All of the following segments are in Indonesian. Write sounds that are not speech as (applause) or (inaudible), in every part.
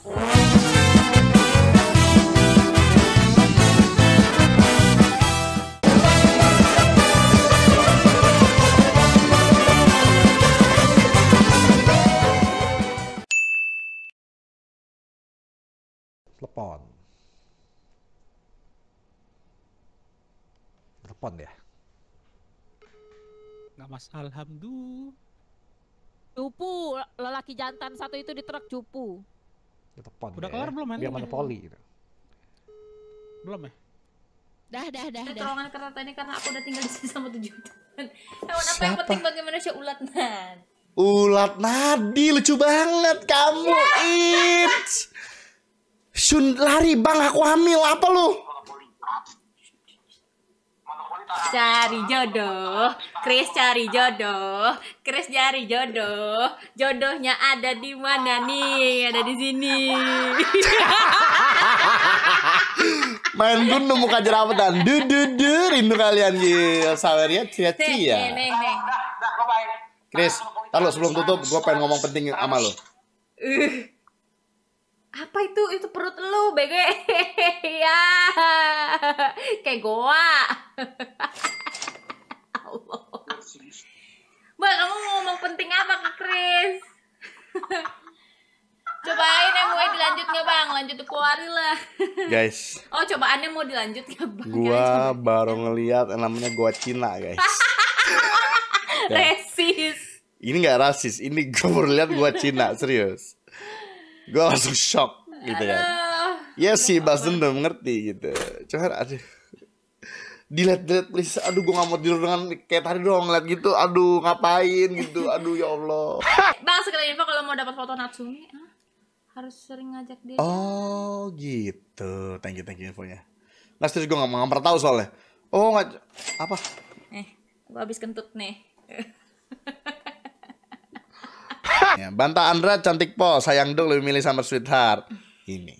telepon. Telepon ya. Nggak mas, alhamdulillah. Cupu, lelaki jantan satu itu di truk cupu telepon udah ya. kelar belum biar monopoli gitu belum ya dah dah dah dah terowongan kereta ini karena aku udah tinggal di sini sama tujuh tahun hewan nah, apa yang penting bagaimana sih ulat nan ulat nadi lucu banget kamu yeah. it Sun lari bang aku hamil apa lu? cari jodoh Chris cari jodoh Chris cari jodoh jodohnya ada di mana nih ada di sini (laughs) main gunung muka jerawatan du du du rindu kalian Gil saweria cia cia Chris, kalau sebelum tutup, gue pengen ngomong penting sama lo apa itu itu perut lu bege (laughs) ya kayak goa (laughs) Allah mbak kamu ngomong penting apa ke Chris (laughs) cobain yang gue dilanjut nggak bang lanjut kuari lah guys oh cobaannya mau dilanjut nggak bang gua baru ngeliat namanya gua Cina guys resis ini nggak rasis ini gua baru lihat gua Cina serius gue langsung shock gitu kan ya sih bahas dendam mengerti gitu cuman aduh dilihat dilihat please aduh gue gak mau tidur dengan kayak tadi doang ngeliat gitu aduh ngapain gitu aduh ya allah (laughs) bang sekedar info kalau mau dapat foto Natsumi ah, harus sering ngajak dia oh gitu thank you thank you infonya nggak serius gue gak, mau pernah tahu soalnya oh nggak apa eh gue habis kentut nih (laughs) Ya, Banta Andra cantik po, sayang dong lebih milih sama sweetheart. Ini.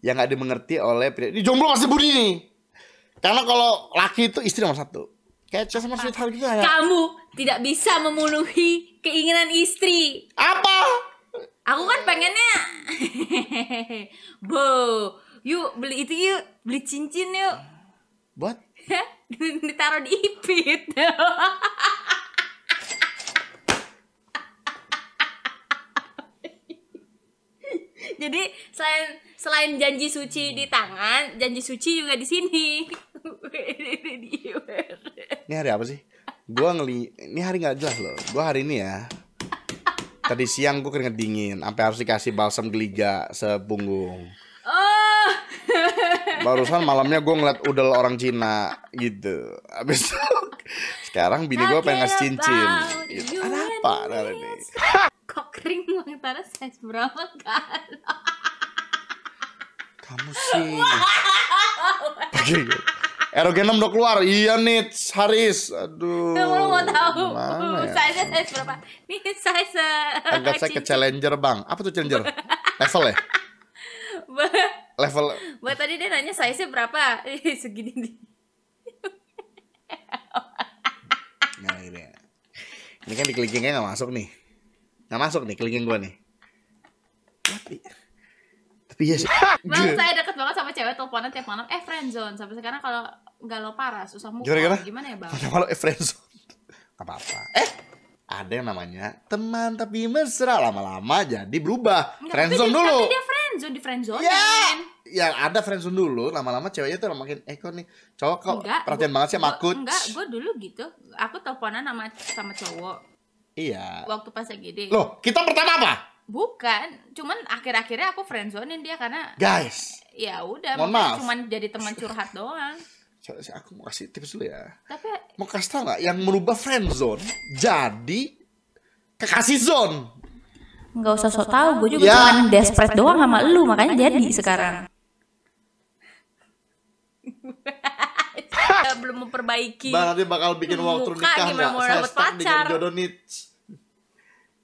Yang gak dimengerti oleh pria. Ini jomblo masih budi nih. Karena kalau laki itu istri nomor satu. Kece sama sweetheart gitu ya. Kamu tidak bisa memenuhi keinginan istri. Apa? Aku kan pengennya (laughs) Bo Yuk beli itu yuk Beli cincin yuk Buat? (laughs) Ditaruh di ipit (laughs) Jadi selain selain janji suci di tangan, janji suci juga di sini. ini hari apa sih? Gua ngeli ini hari nggak jelas loh. Gua hari ini ya. Tadi siang gue keringet dingin, sampai harus dikasih balsam geliga sepunggung. Oh. Barusan malamnya gue ngeliat udel orang Cina gitu. Abis itu sekarang bini gue pengen ngasih cincin. Gitu. Ada apa hari ini? (laughs) kokring uang Tara size berapa kan? Kamu sih. (laughs) Erogenem udah keluar. Iya nih, Haris. Aduh. Kamu mau tahu? Ya? Size size berapa? Nih size. Eh, Agak saya ke challenger bang. Apa tuh challenger? (laughs) Level ya? Level. Buat tadi dia nanya size berapa? Segini. Ya? ini. kan di kelingkingnya nggak masuk nih nggak masuk nih kelingking gue nih tapi tapi ya sih Bang, saya deket banget sama cewek teleponan tiap malam eh friendzone sampai sekarang kalau nggak lo parah susah mukul gimana, gimana? gimana ya bang kalau eh friendzone apa-apa eh ada yang namanya teman tapi mesra lama-lama jadi berubah Enggak, friendzone tapi dia, dulu tapi dia friendzone di friendzone ya yang ada friendzone dulu lama-lama ceweknya tuh makin eh kok nih cowok kok enggak, perhatian gua, banget sih sama aku enggak gue dulu gitu aku teleponan sama sama cowok Iya. Waktu pas lagi gede. Loh, kita pertama apa? Bukan, cuman akhir-akhirnya aku friendzonein dia karena Guys. Ya udah, cuman jadi teman curhat doang. sih Aku mau kasih tips dulu ya. Tapi mau kasih tau gak yang merubah friendzone jadi kekasih zone? Gak usah sok tahu, gue juga ya. cuman desperate doang sama lu, makanya jadi sekarang. (laughs) belum memperbaiki. Bah, nanti bakal bikin waktu nikah gimana mau stuck pacar. Dengan jodoh niche.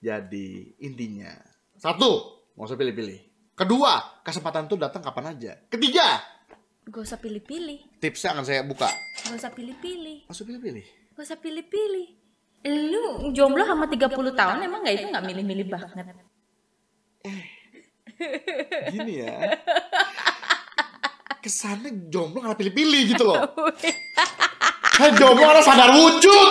Jadi intinya, satu, nggak usah pilih-pilih. Kedua, kesempatan tuh datang kapan aja. Ketiga, gak usah pilih-pilih. Tipsnya akan saya buka. Gak usah pilih-pilih. Gak usah pilih-pilih. Gak usah pilih-pilih. Lu jomblo sama 30 tahun emang gak itu gak milih-milih banget? Eh, gini ya. Kesannya jomblo nggak pilih-pilih gitu loh. Kan Jomblo orang sadar wujud.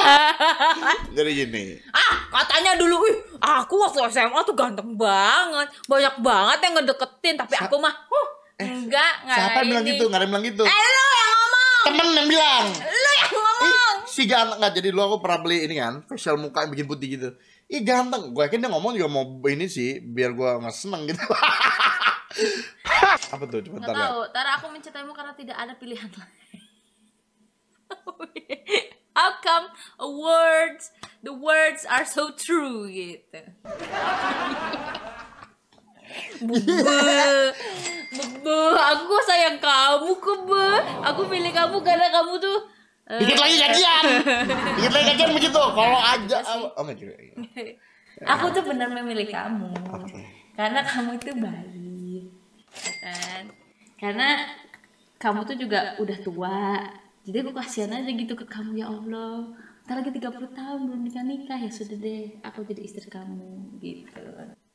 (laughs) Jadi gini. Ah, katanya dulu, Wih, aku waktu SMA tuh ganteng banget. Banyak banget yang ngedeketin, tapi Sa aku mah, huh, eh, enggak, enggak. Siapa yang bilang gitu? Enggak ada bilang gitu. Eh, lo yang ngomong. Temen yang bilang. Lo yang ngomong. Ih, si ganteng enggak jadi lu aku pernah beli ini kan, facial muka yang bikin putih gitu. Ih ganteng, gue yakin dia ngomong juga mau ini sih biar gue nggak seneng gitu. (laughs) Apa tuh? Coba ntar. Tahu. Tara aku mencintaimu karena tidak ada pilihan lain. (laughs) How come a words the words are so true gitu. Bebe, bebe, aku sayang kamu kebe. Aku pilih kamu karena kamu tuh uh, Dikit lagi gajian. (laughs) Dikit lagi gajian begitu. Kalau aja iya oh, nggak juga. Iya. (laughs) Aku tuh benar memilih kamu. Okay. Karena kamu itu baik. Ya kan? Karena kamu tuh juga udah tua jadi aku kasihan aja gitu ke kamu ya Allah ntar lagi 30 tahun belum nikah nikah ya sudah deh aku jadi istri kamu gitu